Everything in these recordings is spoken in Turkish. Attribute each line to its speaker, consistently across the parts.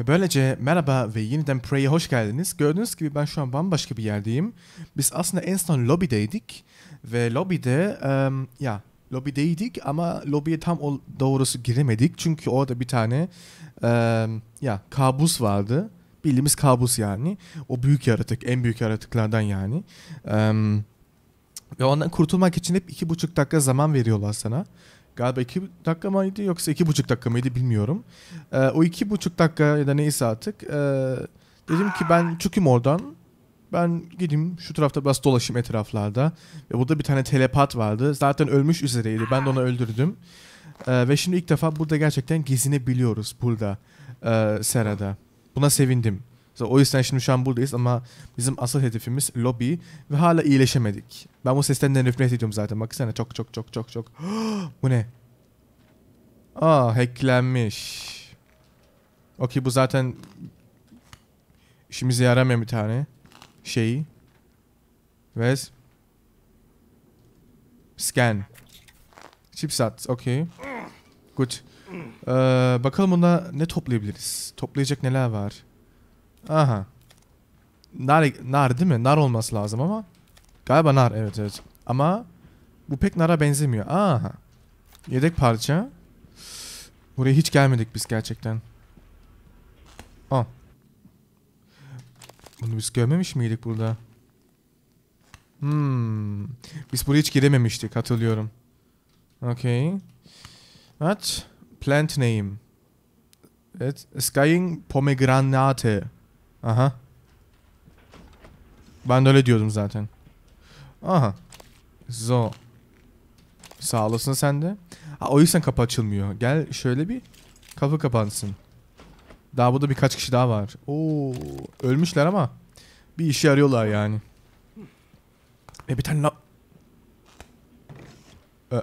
Speaker 1: Ve böylece merhaba ve yeniden Prey'e hoş geldiniz. Gördüğünüz gibi ben şu an bambaşka bir yerdeyim. Biz aslında en son lobideydik ve lobide um, ya lobideydik ama lobiye tam doğrusu giremedik. Çünkü orada bir tane um, ya kabus vardı. Bildiğimiz kabus yani. O büyük yaratık, en büyük yaratıklardan yani. Um, ve ondan kurtulmak için hep iki buçuk dakika zaman veriyorlar sana galiba iki dakika mıydı yoksa iki buçuk dakika mıydı bilmiyorum. E, o iki buçuk dakika ya da neyse artık e, dedim ki ben çıkayım oradan. Ben gideyim şu tarafta biraz dolaşayım etraflarda. Ve burada bir tane telepat vardı. Zaten ölmüş üzereydi. Ben de onu öldürdüm. E, ve şimdi ilk defa burada gerçekten gezinebiliyoruz burada e, Sera'da. Buna sevindim. Mesela o yüzden şimdi şu an buradayız ama bizim asıl hedefimiz lobby ve hala iyileşemedik. Ben bu sesten de nefret ediyorum zaten. Baksana çok çok çok çok çok. bu ne? Aa ah, hacklenmiş. Okey bu zaten işimize yaramayan bir tane şeyi. Ve scan. Chipsat. Okey. Good. Ee, bakalım bunda ne toplayabiliriz? Toplayacak neler var? Aha. Nar, nar değil mi? Nar olması lazım ama. Galiba nar evet evet. Ama bu pek nara benzemiyor. Aha. Yedek parça. Buraya hiç gelmedik biz gerçekten. Al. Bunu biz görmemiş miydik burada? Hmm. Biz buraya hiç girememiştik hatırlıyorum. Okay. What? Plant name. Evet. Skying pomegranate. Aha. Ben de öyle diyordum zaten. Aha. Zo. Sağ olasın sen de. Ha, o yüzden kapı açılmıyor. Gel şöyle bir kapı kapansın. Daha burada birkaç kişi daha var. Oo, ölmüşler ama bir işi arıyorlar yani. E bir tane la... E,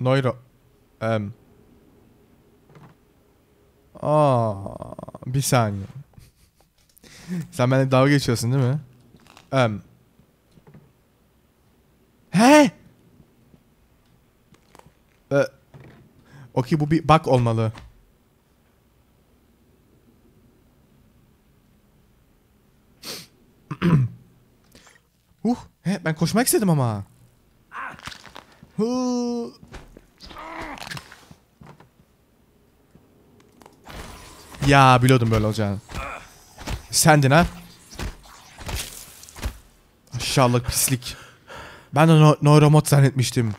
Speaker 1: Noiro. Em. Aa, bir saniye. Sen benimle dalga geçiyorsun değil mi? Um. He? Ee, Okey bu bir bak olmalı. uh, he, ben koşmak istedim ama. Hı. Ya biliyordum böyle olacağını. Sendin ha? Aşağılık pislik. Ben de no Neuromod zannetmiştim.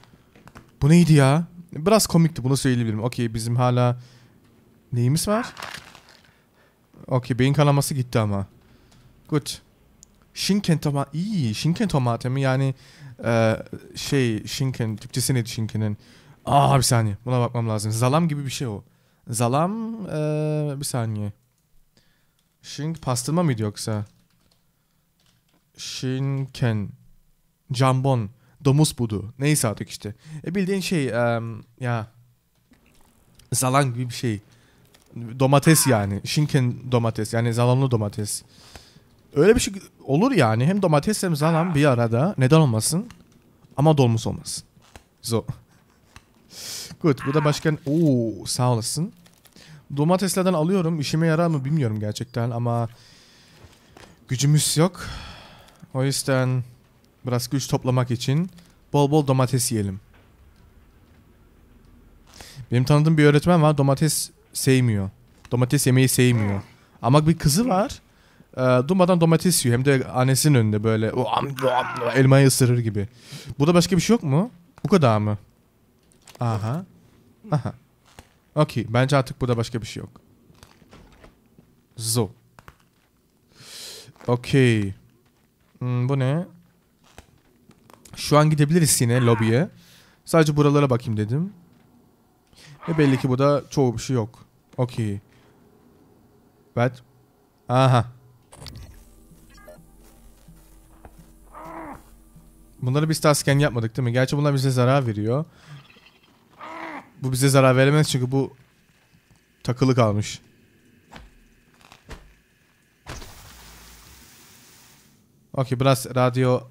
Speaker 1: Bu neydi ya? Biraz komikti bunu söyleyebilirim. Okey bizim hala neyimiz var? Okey beyin kanaması gitti ama. Good. Shinken toma iyi. Shinken tomatemi yani e, şey Shinken Türkçesi neydi Shinken'in? Aa bir saniye buna bakmam lazım. Zalam gibi bir şey o. Zalam e, bir saniye. Shink pastırma mıydı yoksa? Shinken. Jambon. Domuz budu. Neyse artık işte. E bildiğin şey um, ya zalan gibi bir şey. Domates yani. Shinken domates. Yani zalanlı domates. Öyle bir şey olur yani. Hem domates hem zalan bir arada. Neden olmasın? Ama dolmuş olmasın. So. Good. Bu da başka... Oo, sağ olasın. Domateslerden alıyorum. İşime yarar mı bilmiyorum gerçekten ama gücümüz yok. O yüzden biraz güç toplamak için bol bol domates yiyelim. Benim tanıdığım bir öğretmen var. Domates sevmiyor. Domates yemeği sevmiyor. Ama bir kızı var. E, durmadan domates yiyor. Hem de annesinin önünde böyle elmayı ısırır gibi. Burada başka bir şey yok mu? Bu kadar mı? Aha. Aha. Okey. Bence artık burada başka bir şey yok. So. Okey. Hmm, bu ne? Şu an gidebiliriz yine lobiye. Sadece buralara bakayım dedim. Ve belli ki burada çoğu bir şey yok. Okey. Evet. Aha. Bunları biz tasken yapmadık değil mi? Gerçi bunlar bize zarar veriyor. Bu bize zarar veremez çünkü bu takılı kalmış. Okey biraz radyo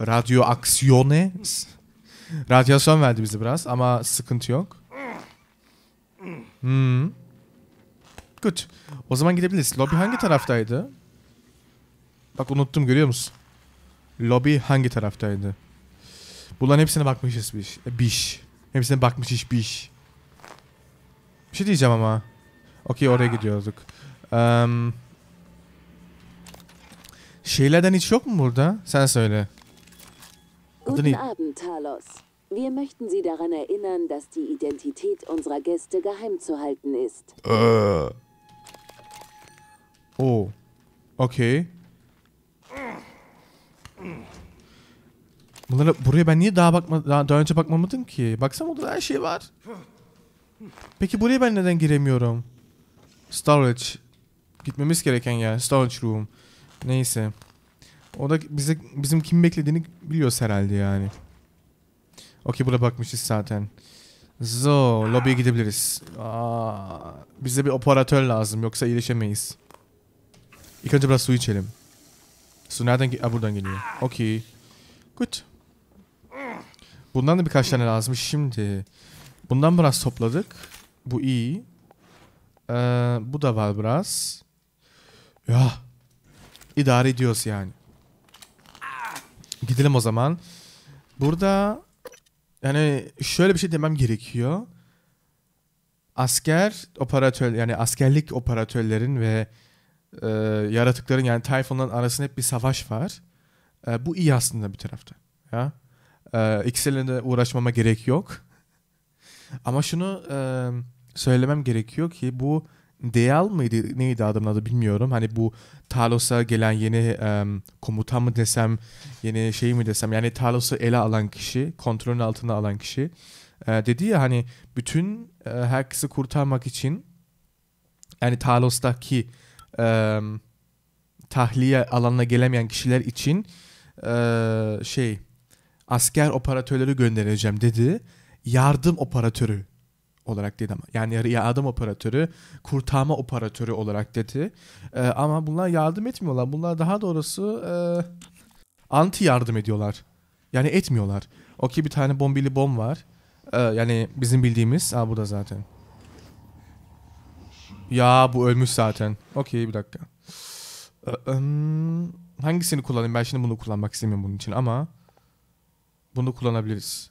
Speaker 1: radyo aksiyone radyasyon verdi bizi biraz ama sıkıntı yok. Hmm. Good. O zaman gidebiliriz. Lobby hangi taraftaydı? Bak unuttum görüyor musun? Lobby hangi taraftaydı? Bunların hepsine bakmışız biz. E, Biş. Hepsinden bakmış bir Bir şey diyeceğim ama. Okey oraya gidiyorduk. Um, şeylerden hiç yok mu burada? Sen söyle. Guten Abend, Talos. Wir möchten Sie daran erinnern, dass die Identität unserer Gäste geheim zu halten ist. Uh. Oh. Okay. Bunlara, buraya ben niye daha bakma daha, daha önce bakmamadım ki? Baksam odada her şey var. Peki buraya ben neden giremiyorum? Storage. Gitmemiz gereken yer. Storage room. Neyse. O da bize, bizim kim beklediğini biliyoruz herhalde yani. Okey buraya bakmışız zaten. Zo, lobiye gidebiliriz. Aa, bize bir operatör lazım yoksa iyileşemeyiz. İlk önce biraz su içelim. Su nereden? Aa, buradan geliyor. Okey. Gut. Bundan da birkaç tane lazım. Şimdi bundan biraz topladık. Bu iyi. Ee, bu da var biraz. Ya. İdare ediyoruz yani. Gidelim o zaman. Burada yani şöyle bir şey demem gerekiyor. Asker operatör yani askerlik operatörlerin ve e, yaratıkların yani Typhon'ların arasında hep bir savaş var. E, bu iyi aslında bir tarafta. Ya. Ee, ikisiyle de uğraşmama gerek yok. Ama şunu e, söylemem gerekiyor ki bu Deyal mıydı neydi adamın adı bilmiyorum. Hani bu Talos'a gelen yeni e, komutan mı desem, yeni şey mi desem. Yani Talos'u ele alan kişi, kontrolün altına alan kişi. E, dedi ya hani bütün e, herkesi kurtarmak için yani Talos'taki e, tahliye alanına gelemeyen kişiler için e, şey asker operatörleri göndereceğim dedi. Yardım operatörü olarak dedi ama. Yani yardım operatörü, kurtarma operatörü olarak dedi. Ee, ama bunlar yardım etmiyorlar. Bunlar daha doğrusu e, anti yardım ediyorlar. Yani etmiyorlar. Okey bir tane bombili bom var. Ee, yani bizim bildiğimiz. Aa bu da zaten. Ya bu ölmüş zaten. Okey bir dakika. Ee, um, hangisini kullanayım? Ben şimdi bunu kullanmak istemiyorum bunun için ama... Bunu kullanabiliriz.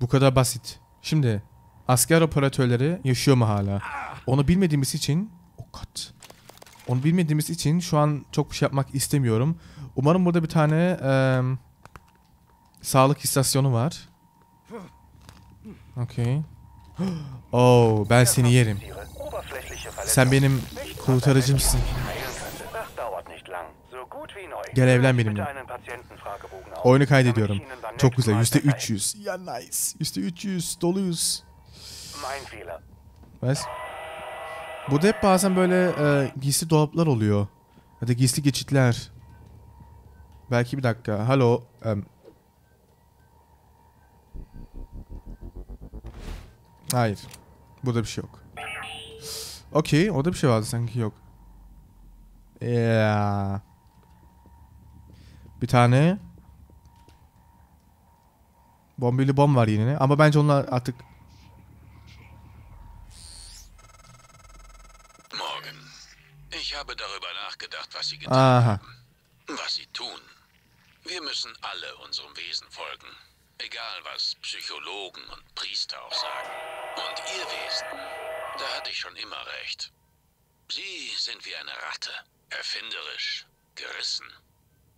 Speaker 1: Bu kadar basit. Şimdi asker operatörleri yaşıyor mu hala? Onu bilmediğimiz için... Oh God. Onu bilmediğimiz için şu an çok bir şey yapmak istemiyorum. Umarım burada bir tane e, sağlık istasyonu var. Okay. Oh ben seni yerim. Sen benim kurtarıcımsın. Gel evlen benimle. Oyunu kaydediyorum. Çok güzel. Yüzde 300. Ya nice. Yüzde 300. Doluyuz. Bas. Burada hep bazen böyle e, giysi dolaplar oluyor. Ya da giysi geçitler. Belki bir dakika. Halo. Um. Hayır. Burada bir şey yok. Okay, oder da bir şey vardı sanki yok. Yeah. Bir tane Bombili bomb ne? Aber ama bence onlar artık Morgen. Ich habe darüber nachgedacht, was Sie getan Aha. haben. Was Sie tun. Wir müssen alle unserem Wesen folgen. Egal was Psychologen und Priester auch sagen. Und Ihr Wesen hatte ich schon immer recht. Sie sind wie eine Ratte, erfinderisch, gerissen.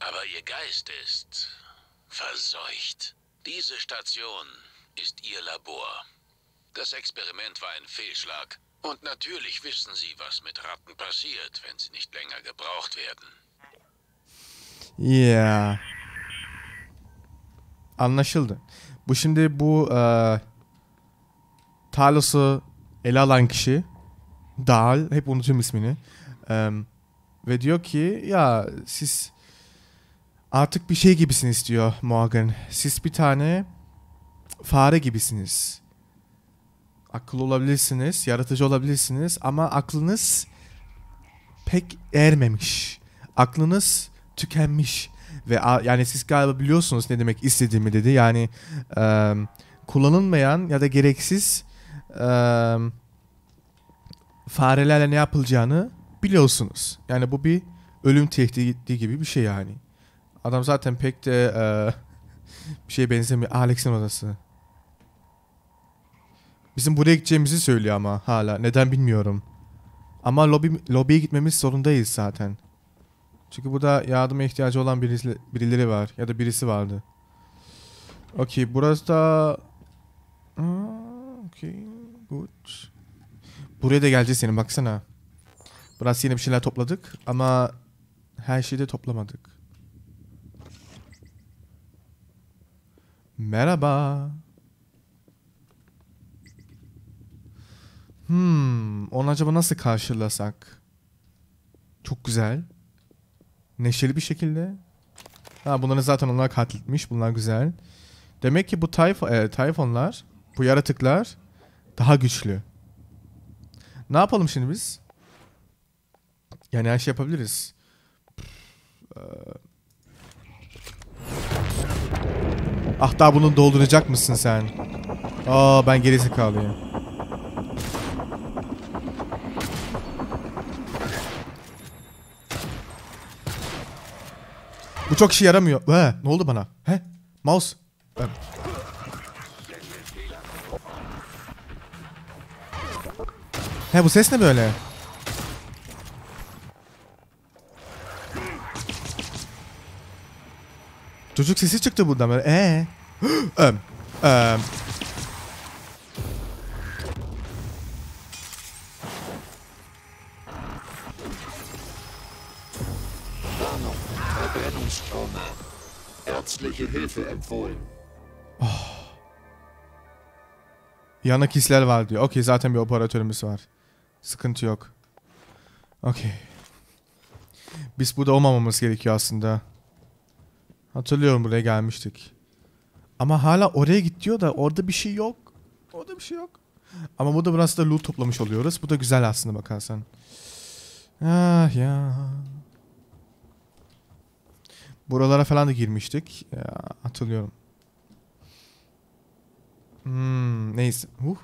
Speaker 1: Aber ihr Geist ist verseucht. Diese Station ist ihr Labor. Das Experiment war ein Fehlschlag. Und natürlich wissen sie, was mit Ratten passiert, wenn sie nicht länger gebraucht werden. Ja. Anlaşıldı. Bu şimdi bu e, Talos'u ele alan kişi Dal hep unutuyorum ismini. Ee, ve diyor ki ya siz artık bir şey gibisiniz diyor Morgan. Siz bir tane fare gibisiniz. Akıllı olabilirsiniz, yaratıcı olabilirsiniz ama aklınız pek ermemiş. Aklınız tükenmiş ve yani siz galiba biliyorsunuz ne demek istediğimi dedi. Yani e, kullanılmayan ya da gereksiz e, farelerle ne yapılacağını biliyorsunuz. Yani bu bir ölüm tehdidi gibi bir şey yani. Adam zaten pek de e, bir şeye benzemiyor. Alex'in odası. Bizim buraya gideceğimizi söylüyor ama hala. Neden bilmiyorum. Ama lobi, lobiye gitmemiz zorundayız zaten. Çünkü burada yardıma ihtiyacı olan birisi, birileri var. Ya da birisi vardı. Okey. Burası da... Hmm, okey. Good. Buraya da geleceğiz senin baksana. Burası yine bir şeyler topladık ama her şeyi de toplamadık. Merhaba. Hmm, onu acaba nasıl karşılasak? Çok güzel. Neşeli bir şekilde. Ha bunları zaten onlar katletmiş. Bunlar güzel. Demek ki bu tayf e, bu yaratıklar daha güçlü. Ne yapalım şimdi biz? Yani her şey yapabiliriz. Ee, ah daha bunu dolduracak mısın sen? Aa ben gerisi kalıyım. Bu çok işe yaramıyor. He, ne oldu bana? He? Mouse. Evet. He bu ses ne böyle? Çocuk sesi çıktı buradan böyle. Ee. öm. Öm. Oh. Ah. Yanak hisler var diyor. Okey zaten bir operatörümüz var. Sıkıntı yok. Okey. Biz burada olmamamız gerekiyor aslında. Hatırlıyorum buraya gelmiştik. Ama hala oraya git diyor da orada bir şey yok. Orada bir şey yok. Ama burada burası da loot toplamış oluyoruz. Bu da güzel aslında bakarsan. Ah ya. Buralara falan da girmiştik. Ya, hatırlıyorum. Hmm, neyse. Huh.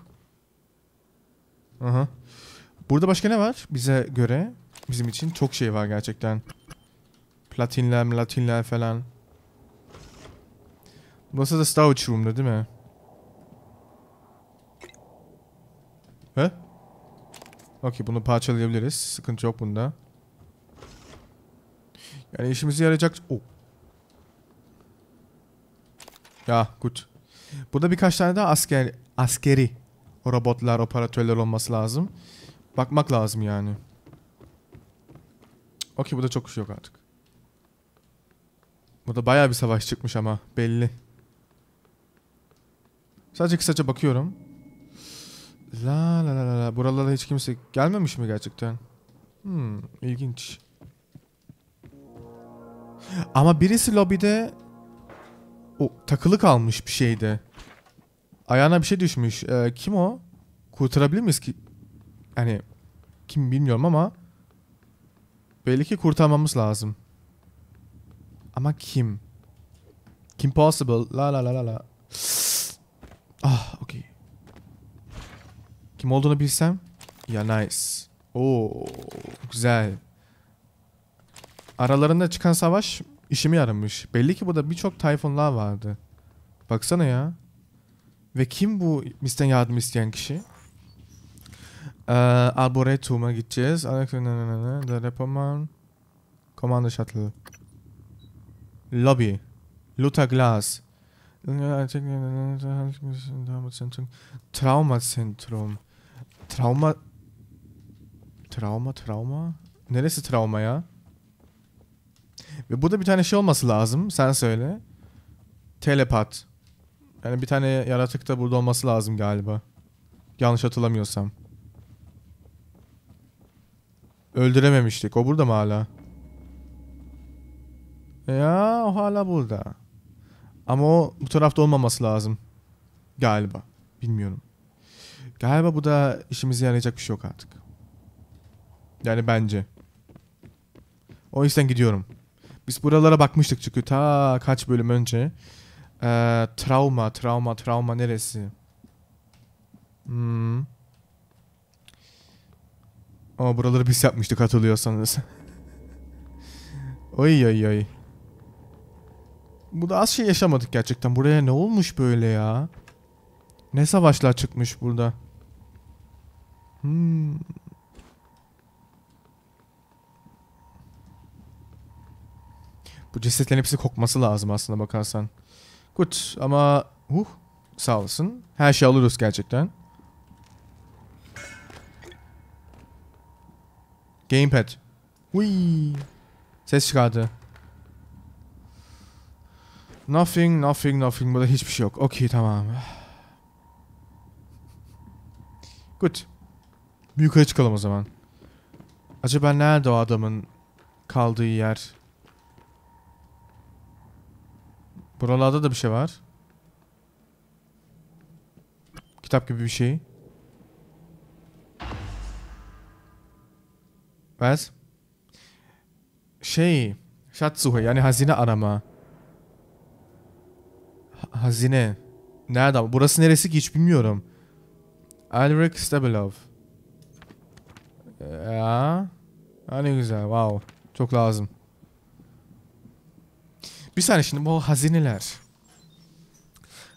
Speaker 1: Aha. Burada başka ne var bize göre? Bizim için çok şey var gerçekten. Platinler, platinler falan. Burası da Storage Room'da değil mi? He? Okey bunu parçalayabiliriz. Sıkıntı yok bunda. Yani işimizi yarayacak... Oh. Ya good. Burada birkaç tane daha asker, askeri robotlar, operatörler olması lazım. Bakmak lazım yani. Okey burada çok şey yok artık. Burada baya bir savaş çıkmış ama belli. Sadece kısaca bakıyorum. La la la la la. Buralara hiç kimse gelmemiş mi gerçekten? Hmm ilginç. Ama birisi lobide o takılı kalmış bir şeydi. Ayağına bir şey düşmüş. Ee, kim o? Kurtarabilir miyiz ki? hani kim bilmiyorum ama belli ki kurtarmamız lazım. Ama kim? Kim possible? La la la la la. Ah, okey. Kim olduğunu bilsem. Ya nice. Oo, güzel. Aralarında çıkan savaş işimi yaramış. Belli ki burada birçok tayfunlar vardı. Baksana ya. Ve kim bu bizden yardım isteyen kişi? Ee, Arboretum'a gideceğiz. Repoman. Komando Shuttle. Lobby. Luther Glass. Traumazentrum. Trauma... Trauma, trauma? Neresi trauma ya? Ve burada bir tane şey olması lazım. Sen söyle. Telepat. Yani bir tane yaratık da burada olması lazım galiba. Yanlış hatırlamıyorsam. Öldürememiştik. O burada mı hala? Ya o hala burada. Ama o bu tarafta olmaması lazım. Galiba. Bilmiyorum. Galiba bu da işimize yarayacak bir şey yok artık. Yani bence. O yüzden gidiyorum. Biz buralara bakmıştık çünkü ta kaç bölüm önce. Ee, travma, travma, travma neresi? Hmm. Ama buraları biz yapmıştık hatırlıyorsanız. oy oy oy. Bu da az şey yaşamadık gerçekten. Buraya ne olmuş böyle ya? Ne savaşlar çıkmış burada? Hmm. Bu cesetlerin hepsi kokması lazım aslında bakarsan. Gut ama huh sağ olsun. Her şey alırız gerçekten. Gamepad. Hui. Ses çıkardı. Nothing, nothing, nothing. Burada hiçbir şey yok. Okey tamam. Good. Bir yukarı çıkalım o zaman. Acaba nerede o adamın kaldığı yer? Buralarda da bir şey var. Kitap gibi bir şey. Was? Şey, Schatzsuche yani hazine arama. Ha hazine. Nerede ama? Burası neresi ki hiç bilmiyorum. Alric Stabilov. Ya. Ha ne güzel. Wow. Çok lazım. Bir saniye şimdi bu hazineler.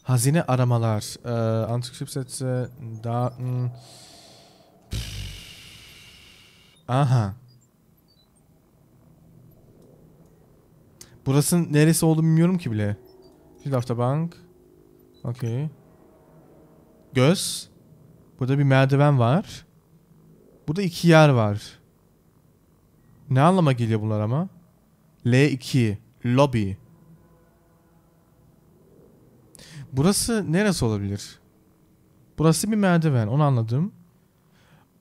Speaker 1: Hazine aramalar. Ee, Antik Chipsetse, Daten... Hmm. Aha. Burasının neresi olduğunu bilmiyorum ki bile. Hilafta Bank. Okey. Göz. Burada bir merdiven var. Burada iki yer var. Ne anlama geliyor bunlar ama? L2. Lobby. Burası neresi olabilir? Burası bir merdiven. Onu anladım.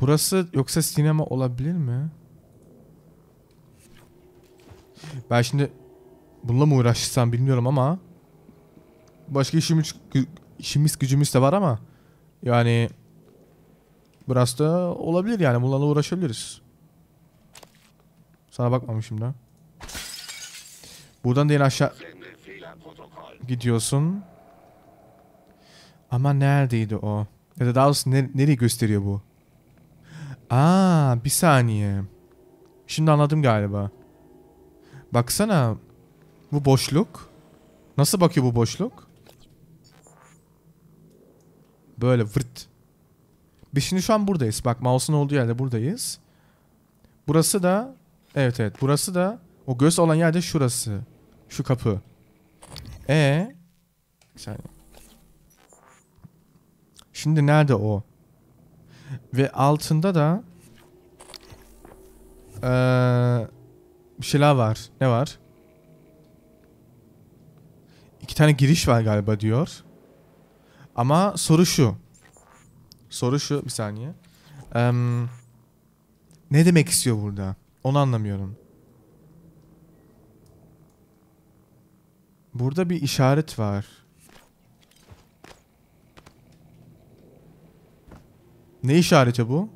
Speaker 1: Burası yoksa sinema olabilir mi? Ben şimdi bununla mı uğraşsam bilmiyorum ama başka işimiz, işimiz gücümüz de var ama yani burası da olabilir yani bunlarla uğraşabiliriz. Sana bakmamışım da. Buradan da aşağı gidiyorsun. Ama neredeydi o? Ya da daha doğrusu ne, nereyi gösteriyor bu? Aa bir saniye. Şimdi anladım galiba. Baksana. Bu boşluk. Nasıl bakıyor bu boşluk? Böyle vırt. Biz şimdi şu an buradayız. Bak mouse'un olduğu yerde buradayız. Burası da evet evet burası da o göz olan yerde şurası. Şu kapı. E ee, Şimdi nerede o? Ve altında da ee, bir şeyler var. Ne var? İki tane giriş var galiba diyor. Ama soru şu. Soru şu bir saniye. Ee, ne demek istiyor burada? Onu anlamıyorum. Burada bir işaret var. Ne işareti bu?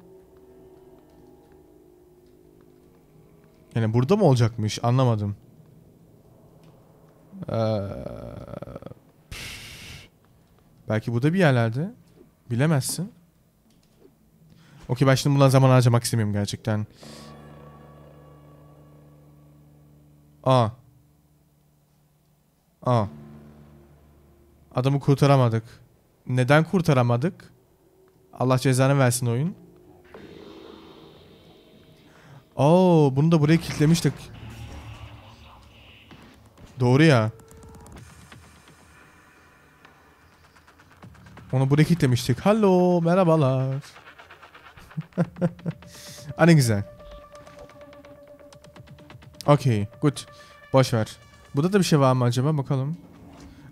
Speaker 1: Yani burada mı olacakmış? Anlamadım. Ee, belki burada bir yerlerde. Bilemezsin. Okey ben şimdi bundan zaman harcamak istemiyorum gerçekten. Aa. Aa. Adamı kurtaramadık. Neden kurtaramadık? Allah cezanı versin oyun. Oo, bunu da buraya kilitlemiştik. Doğru ya. Onu buraya kilitlemiştik. Hallo, merhabalar. ah güzel. Okay, gut. Boş ver. Burada da bir şey var mı acaba? Bakalım.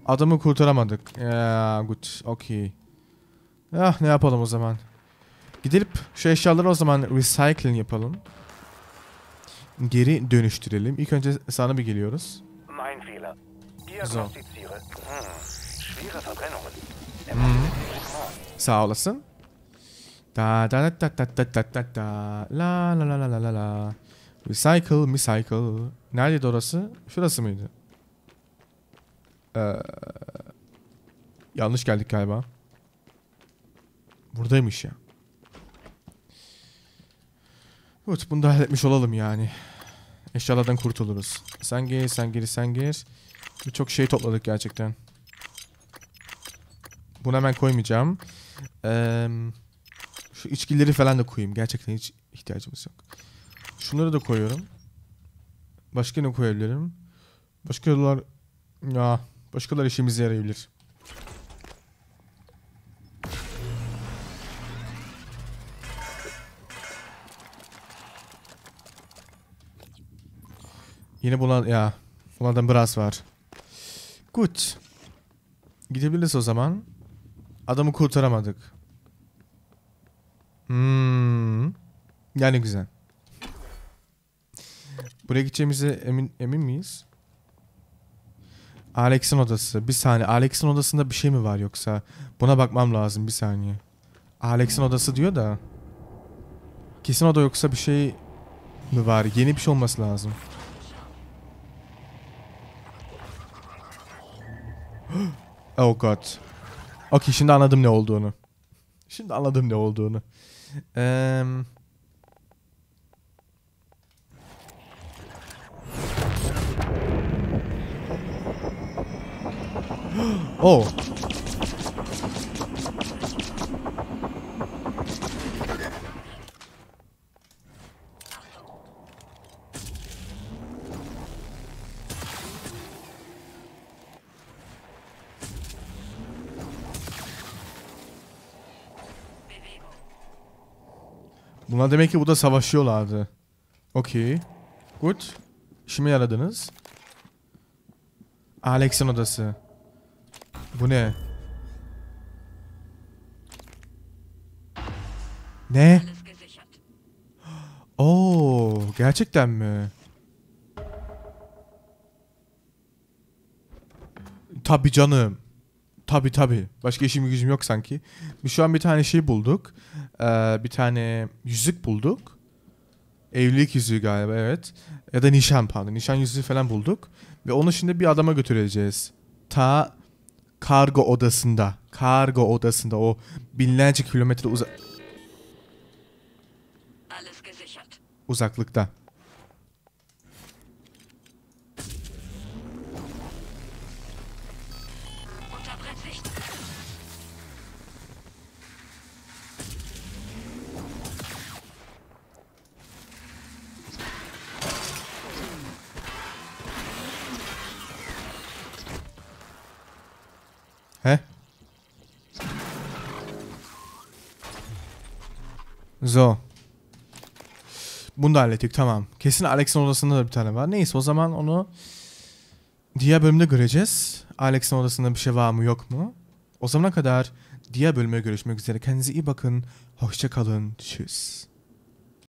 Speaker 1: Adamı kurtaramadık. Ya, gut. okay. Ah ne yapalım o zaman. Gidip şu eşyaları o zaman recycling yapalım. Geri dönüştürelim. İlk önce sana bir geliyoruz. Hmm. Sağ olasın. Da da da da da da da da la la la la la la Recycle, recycle. Nerede orası? Şurası mıydı? Ee, yanlış geldik galiba. Buradaymış ya. Evet bunu da halletmiş olalım yani. Eşyalardan kurtuluruz. Sen gir, sen gir, sen gir. Birçok şey topladık gerçekten. Bunu hemen koymayacağım. Ee, şu içkileri falan da koyayım. Gerçekten hiç ihtiyacımız yok. Şunları da koyuyorum. Başka ne koyabilirim? Başka Başkalar... Ya, başkalar işimize yarayabilir. Yine bunlar ya. Bunlardan biraz var. Good. Gidebiliriz o zaman. Adamı kurtaramadık. Hmm. Yani güzel. Buraya gideceğimize emin emin miyiz? Alex'in odası. Bir saniye. Alex'in odasında bir şey mi var yoksa? Buna bakmam lazım bir saniye. Alex'in odası diyor da. Kesin oda yoksa bir şey mi var? Yeni bir şey olması lazım. Oh god. Okey şimdi anladım ne olduğunu. Şimdi anladım ne olduğunu. Eee... Ehm. oh. Bunlar demek ki burada savaşıyorlardı. Okey. Good. Şimdi yaradınız. Alex'in odası. Bu ne? Ne? Oo, gerçekten mi? Tabii canım. Tabii tabii. Başka işim gücüm yok sanki. Şu an bir tane şey bulduk. Ee, bir tane yüzük bulduk. Evlilik yüzüğü galiba evet. Ya da nişan pardon. Nişan yüzüğü falan bulduk. Ve onu şimdi bir adama götüreceğiz. Ta kargo odasında. Kargo odasında o binlerce kilometre uza uzaklıkta. Zo, Bunu da hallettik tamam. Kesin Alex'in odasında da bir tane var. Neyse o zaman onu diğer bölümde göreceğiz. Alex'in odasında bir şey var mı yok mu? O zamana kadar diğer bölüme görüşmek üzere. Kendinize iyi bakın. Hoşça kalın. Tschüss.